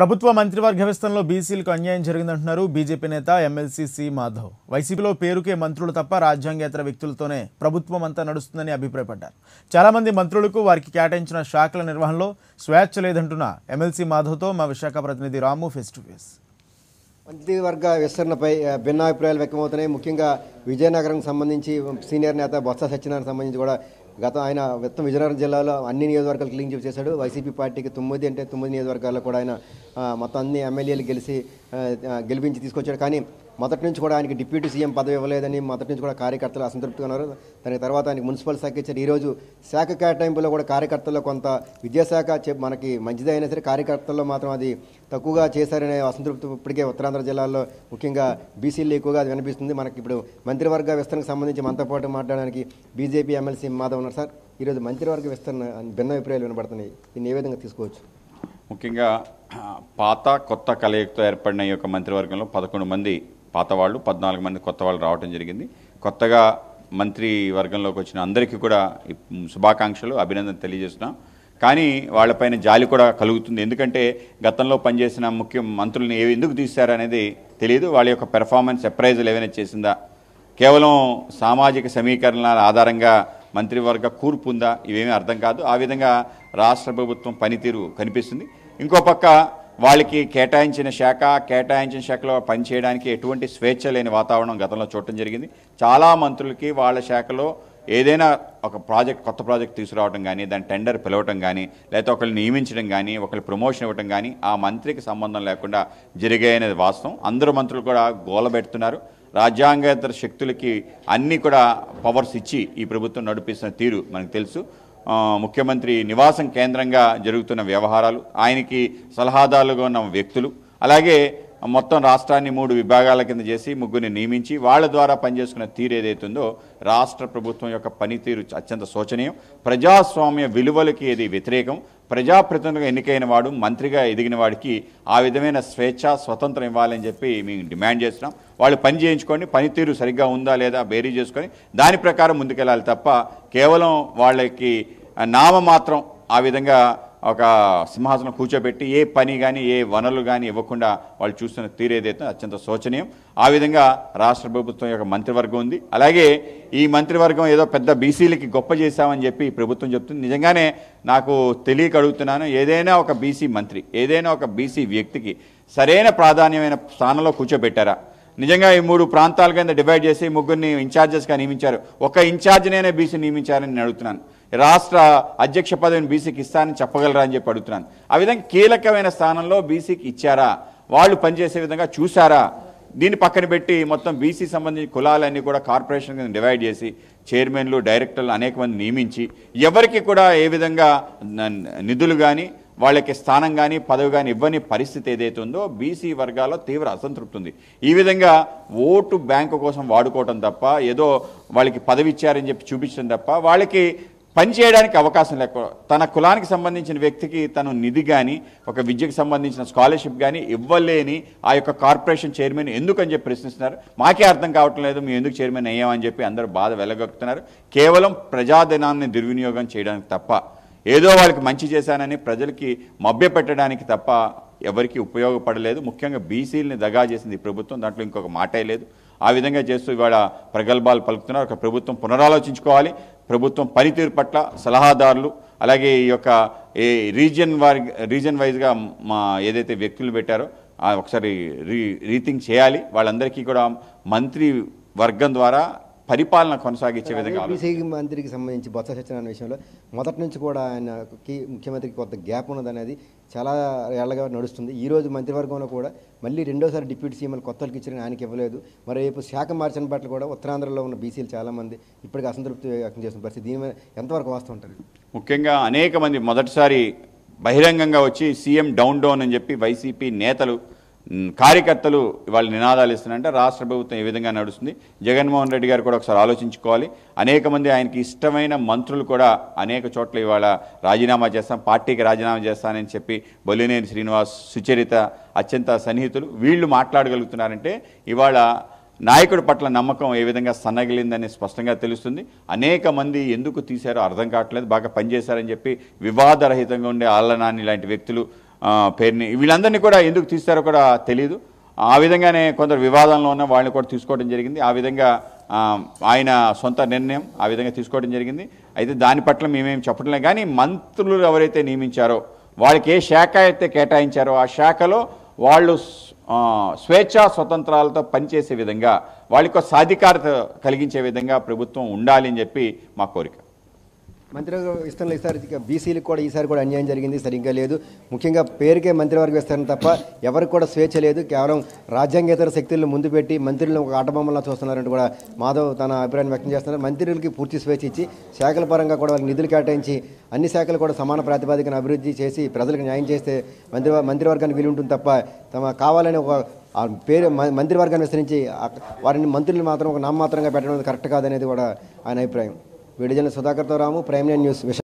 ప్రభుత్వ మంత్రివర్గ వ్యవస్థలో బీసీలకు అన్యాయం జరిగిందంటున్నారు బీజేపీ నేత ఎమ్మెల్సీ సి మాధవ్ వైసీపీలో పేరుకే మంత్రులు తప్ప రాజ్యాంగేతర వ్యక్తులతోనే ప్రభుత్వం అంతా నడుస్తుందని అభిప్రాయపడ్డారు చాలామంది మంత్రులకు వారికి కేటాయించిన శాఖల నిర్వహణలో స్వేచ్ఛ లేదంటున్న ఎమ్మెల్సీ మాధవ్తో మా విశాఖ ప్రతినిధి రాము ఫేస్ టు ఫేస్ మంత్రివర్గ విస్తరణపై భిన్నాభిప్రాయాలు వ్యక్తమవుతున్నాయి ముఖ్యంగా విజయనగరం సంబంధించి సీనియర్ నేత బొత్స సత్యనారాయణ సంబంధించి కూడా గత ఆయన మొత్తం విజయనగరం జిల్లాలో అన్ని నియోజకవర్గాలు క్లీన్ చిప్ చేశాడు వైసీపీ పార్టీకి తొమ్మిది అంటే తొమ్మిది నియోజకవర్గాల్లో కూడా ఆయన మొత్తం అన్ని ఎమ్మెల్యేలు గెలిచి గెలిపించి తీసుకొచ్చాడు కానీ మొదటి నుంచి కూడా ఆయనకి డిప్యూటీ సీఎం పదవి ఇవ్వలేదని మొదటి నుంచి కూడా కార్యకర్తలు అసంతృప్తిగా ఉన్నారు దాని తర్వాత ఆయనకి మున్సిపల్ శాఖ ఇచ్చారు ఈరోజు శాఖ కేటాయింపులో కూడా కార్యకర్తల్లో కొంత విద్యాశాఖ మనకి మంచిదైనా సరే కార్యకర్తల్లో మాత్రం అది తక్కువగా చేశారనే అసంతృప్తి ఇప్పటికే ఉత్తరాంధ్ర జిల్లాల్లో ముఖ్యంగా బీసీలు ఎక్కువగా అది వినిపిస్తుంది మనకి ఇప్పుడు మంత్రివర్గ విస్తరణకు సంబంధించి మనతో పాటు మాట్లాడడానికి బీజేపీ ఎమ్మెల్సీ మాధవ్ ఉన్నారు సార్ ఈరోజు మంత్రివర్గ విస్తరణ భిన్న అభిప్రాయాలు వినబడుతున్నాయి దీన్ని ఏ విధంగా తీసుకోవచ్చు ముఖ్యంగా పాత కొత్త కలయికతో ఏర్పడిన ఈ యొక్క మంత్రివర్గంలో పదకొండు మంది పాత వాళ్ళు పద్నాలుగు మంది కొత్త వాళ్ళు రావడం జరిగింది కొత్తగా మంత్రి వర్గంలోకి వచ్చిన అందరికీ కూడా శుభాకాంక్షలు అభినందన తెలియజేస్తున్నాం కానీ వాళ్ళపైన జాలి కూడా కలుగుతుంది ఎందుకంటే గతంలో పనిచేసిన ముఖ్య మంత్రులను ఏ ఎందుకు తీశారనేది తెలియదు వాళ్ళ యొక్క పెర్ఫార్మెన్స్ అప్రైజులు ఏమైనా చేసిందా కేవలం సామాజిక సమీకరణల ఆధారంగా మంత్రివర్గ కూర్పు ఉందా ఇవేమీ అర్థం కాదు ఆ విధంగా రాష్ట్ర ప్రభుత్వం పనితీరు కనిపిస్తుంది ఇంకో పక్క వాళ్ళకి కేటాయించిన శాఖ కేటాయించిన శాఖలో పనిచేయడానికి ఎటువంటి స్వేచ్ఛ లేని వాతావరణం గతంలో చూడటం జరిగింది చాలా మంత్రులకి వాళ్ళ శాఖలో ఏదైనా ఒక ప్రాజెక్ట్ కొత్త ప్రాజెక్ట్ తీసుకురావడం కానీ దాని టెండర్ పిలవటం కానీ లేకపోతే ఒకరిని నియమించడం కానీ ఒకళ్ళు ప్రమోషన్ ఇవ్వడం కానీ ఆ మంత్రికి సంబంధం లేకుండా జరిగాయనేది వాస్తవం అందరు మంత్రులు కూడా గోల పెడుతున్నారు రాజ్యాంగేతర శక్తులకి అన్నీ కూడా పవర్స్ ఇచ్చి ఈ ప్రభుత్వం నడిపిస్తున్న తీరు మనకు తెలుసు ముఖ్యమంత్రి నివాసం కేంద్రంగా జరుగుతున్న వ్యవహారాలు ఆయనకి సలహాదారులుగా ఉన్న వ్యక్తులు అలాగే మొత్తం రాష్ట్రాన్ని మూడు విభాగాల కింద చేసి ముగ్గురిని నియమించి వాళ్ళ ద్వారా పనిచేసుకున్న తీరు ఏదైతుందో రాష్ట్ర ప్రభుత్వం యొక్క పనితీరు అత్యంత శోచనీయం ప్రజాస్వామ్య విలువలకి ఇది వ్యతిరేకం ప్రజాప్రతినిధులుగా ఎన్నికైన వాడు మంత్రిగా ఎదిగిన వాడికి ఆ విధమైన స్వేచ్ఛ స్వతంత్రం ఇవ్వాలని చెప్పి మేము డిమాండ్ చేస్తున్నాం వాళ్ళు పని చేయించుకొని పనితీరు సరిగ్గా ఉందా లేదా బేరీ చేసుకొని దాని ప్రకారం ముందుకెళ్ళాలి తప్ప కేవలం వాళ్ళకి నామ మాత్రం ఆ విధంగా ఒక సింహాసనం కూర్చోబెట్టి ఏ పని కానీ ఏ వనరులు కానీ ఇవ్వకుండా వాళ్ళు చూస్తున్న తీరేదైతే అత్యంత శోచనీయం ఆ విధంగా రాష్ట్ర ప్రభుత్వం యొక్క మంత్రివర్గం ఉంది అలాగే ఈ మంత్రివర్గం ఏదో పెద్ద బీసీలకి గొప్ప చేశామని చెప్పి ప్రభుత్వం చెప్తుంది నిజంగానే నాకు తెలియక అడుగుతున్నాను ఏదైనా ఒక బీసీ మంత్రి ఏదైనా ఒక బీసీ వ్యక్తికి సరైన ప్రాధాన్యమైన స్థానంలో కూర్చోబెట్టారా నిజంగా ఈ మూడు ప్రాంతాల కింద డివైడ్ చేసి ముగ్గురిని ఇన్ఛార్జెస్గా నియమించారు ఒక ఇన్ఛార్జినైనా బీసీ నియమించారని నేను అడుగుతున్నాను రాష్ట్ర అధ్యక్ష పదవిని బీసీకి ఇస్తానని చెప్పగలరా అని చెప్పి అడుగుతున్నాను ఆ విధంగా కీలకమైన స్థానంలో బీసీకి ఇచ్చారా వాళ్ళు పనిచేసే విధంగా చూసారా దీన్ని పక్కన పెట్టి మొత్తం బీసీ సంబంధించిన కులాలన్నీ కూడా కార్పొరేషన్ కింద డివైడ్ చేసి చైర్మన్లు డైరెక్టర్లు అనేక మంది నియమించి ఎవరికి కూడా ఏ విధంగా నిధులు కానీ వాళ్ళకి స్థానం కానీ పదవి కానీ ఇవ్వని పరిస్థితి ఏదైతే ఉందో బీసీ వర్గాల్లో తీవ్ర అసంతృప్తి ఉంది ఈ విధంగా ఓటు బ్యాంకు కోసం వాడుకోవటం తప్ప ఏదో వాళ్ళకి పదవి ఇచ్చారని చెప్పి చూపించడం తప్ప వాళ్ళకి పనిచేయడానికి అవకాశం లేక తన కులానికి సంబంధించిన వ్యక్తికి తను నిధి కానీ ఒక విద్యకు సంబంధించిన స్కాలర్షిప్ కానీ ఇవ్వలేని ఆ యొక్క కార్పొరేషన్ చైర్మన్ ఎందుకని చెప్పి ప్రశ్నిస్తున్నారు మాకే అర్థం కావటం లేదు మేము ఎందుకు చైర్మన్ అయ్యామని చెప్పి అందరూ బాధ వెళ్ళగొక్కుతున్నారు కేవలం ప్రజాధనాన్ని దుర్వినియోగం చేయడానికి తప్ప ఏదో వాళ్ళకి మంచి చేశానని ప్రజలకి మభ్యపెట్టడానికి తప్ప ఎవరికి ఉపయోగపడలేదు ముఖ్యంగా బీసీలని దగా చేసింది ప్రభుత్వం దాంట్లో ఇంకొక మాటే లేదు ఆ విధంగా చేస్తూ ఇవాళ ప్రగల్భాలు పలుకుతున్నారు ఒక ప్రభుత్వం పునరాలోచించుకోవాలి ప్రభుత్వం పనితీరు పట్ల సలహాదారులు అలాగే ఈ యొక్క ఏ రీజియన్ వారి రీజన్ వైజ్గా మా ఏదైతే వ్యక్తులు పెట్టారో ఒకసారి రీ రీతింగ్ చేయాలి వాళ్ళందరికీ కూడా మంత్రి వర్గం ద్వారా పరిపాలన కొనసాగించే విధంగా బీసీ మంత్రికి సంబంధించి బొత్స సత్యనారాయణ విషయంలో మొదటి నుంచి కూడా ఆయనకి ముఖ్యమంత్రికి కొత్త గ్యాప్ ఉన్నదనేది చాలా ఏళ్లగా నడుస్తుంది ఈ రోజు మంత్రివర్గంలో కూడా మళ్ళీ రెండోసారి డిప్యూటీ సీఎంలు కొత్తలకు ఇచ్చిన ఆయనకి ఇవ్వలేదు మరోవైపు శాఖ మార్చిన పట్ల కూడా ఉత్తరాంధ్రలో ఉన్న బీసీలు చాలామంది ఇప్పటికీ అసంతృప్తి వ్యక్తం చేస్తున్న పరిస్థితి దీని మీద ఎంతవరకు వాస్తూ ఉంటుంది ముఖ్యంగా అనేక మంది మొదటిసారి బహిరంగంగా వచ్చి సీఎం డౌన్ డౌన్ అని చెప్పి వైసీపీ నేతలు కార్యకర్తలు వాళ్ళు నినాదాలు ఇస్తున్నారంటే రాష్ట్ర ప్రభుత్వం ఏ విధంగా నడుస్తుంది జగన్మోహన్ రెడ్డి గారు కూడా ఒకసారి ఆలోచించుకోవాలి అనేక మంది ఆయనకి ఇష్టమైన మంత్రులు కూడా అనేక చోట్ల ఇవాళ రాజీనామా చేస్తాం పార్టీకి రాజీనామా చేస్తానని చెప్పి బొల్లినేని శ్రీనివాస్ సుచరిత అత్యంత సన్నిహితులు వీళ్ళు మాట్లాడగలుగుతున్నారంటే ఇవాళ నాయకుడి పట్ల నమ్మకం ఏ విధంగా సన్నగిలిందని స్పష్టంగా తెలుస్తుంది అనేక మంది ఎందుకు తీశారో అర్థం కావట్లేదు బాగా పనిచేశారని చెప్పి వివాదరహితంగా ఉండే ఆలనాన్ని లాంటి వ్యక్తులు పేరుని వీళ్ళందరినీ కూడా ఎందుకు తీస్తారో కూడా తెలియదు ఆ విధంగానే కొందరు వివాదంలో ఉన్న వాళ్ళని కూడా తీసుకోవడం జరిగింది ఆ విధంగా ఆయన సొంత నిర్ణయం ఆ విధంగా తీసుకోవడం జరిగింది అయితే దాని పట్ల మేమేం చెప్పట్లేదు కానీ మంత్రులు ఎవరైతే నియమించారో వాళ్ళకి ఏ శాఖ అయితే కేటాయించారో ఆ శాఖలో వాళ్ళు స్వేచ్ఛా స్వతంత్రాలతో పనిచేసే విధంగా వాళ్ళకు సాధికారత కలిగించే విధంగా ప్రభుత్వం ఉండాలి అని చెప్పి మా కోరిక మంత్రివర్గ ఇస్తున్న ఈసారి బీసీలకు కూడా ఈసారి కూడా అన్యాయం జరిగింది సరిగ్గా లేదు ముఖ్యంగా పేరుకే మంత్రివర్గం ఇస్తారని తప్ప ఎవరికి కూడా స్వేచ్ఛ లేదు కేవలం రాజ్యాంగేతర శక్తులను ముందు పెట్టి మంత్రులను ఒక ఆటబొమ్మలా చూస్తున్నారంటూ కూడా మాధవ్ తన అభిప్రాయాన్ని వ్యక్తం చేస్తున్నారు మంత్రులకి పూర్తి స్వేచ్ఛ ఇచ్చి శాఖల పరంగా కూడా వాళ్ళకి నిధులు కేటాయించి అన్ని శాఖలు కూడా సమాన ప్రాతిపాదికన అభివృద్ధి చేసి ప్రజలకు న్యాయం చేస్తే మంత్రి మంత్రివర్గానికి వీలుంటుంది తప్ప తమ కావాలని ఒక ఆ పేరు మంత్రివర్గాన్ని విస్తరించి వారిని మంత్రులు మాత్రం ఒక నామమాత్రంగా పెట్టడం కరెక్ట్ కాదనేది కూడా ఆయన అభిప్రాయం విడిజన సుధాకర్తో రాము ప్రైమ్ న్యూస్ విషయం